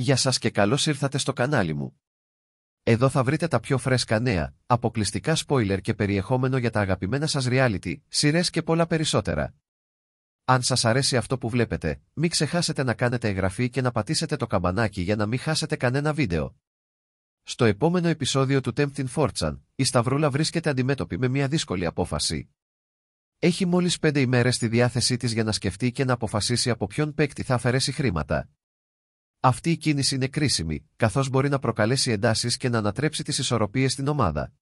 Γεια σας και καλώς ήρθατε στο κανάλι μου. Εδώ θα βρείτε τα πιο φρέσκα νέα, αποκλειστικά spoiler και περιεχόμενο για τα αγαπημένα σας reality, σειρές και πολλά περισσότερα. Αν σας αρέσει αυτό που βλέπετε, μην ξεχάσετε να κάνετε εγγραφή και να πατήσετε το καμπανάκι για να μην χάσετε κανένα βίντεο. Στο επόμενο επεισόδιο του Tempting Fortune, η Σταυρούλα βρίσκεται αντιμέτωπη με μια δύσκολη απόφαση. Έχει μόλις πέντε ημέρες στη διάθεσή της για να σκεφτεί και να αποφασίσει από ποιον παίκτη θα αφαιρέσει χρήματα. Αυτή η κίνηση είναι κρίσιμη, καθώς μπορεί να προκαλέσει εντάσεις και να ανατρέψει τις ισορροπίες στην ομάδα.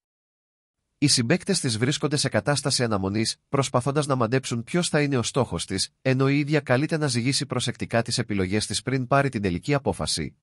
Οι συμπαίκτες της βρίσκονται σε κατάσταση αναμονής, προσπαθώντας να μαντέψουν ποιος θα είναι ο στόχος της, ενώ η ίδια καλείται να ζυγίσει προσεκτικά τις επιλογές της πριν πάρει την τελική απόφαση.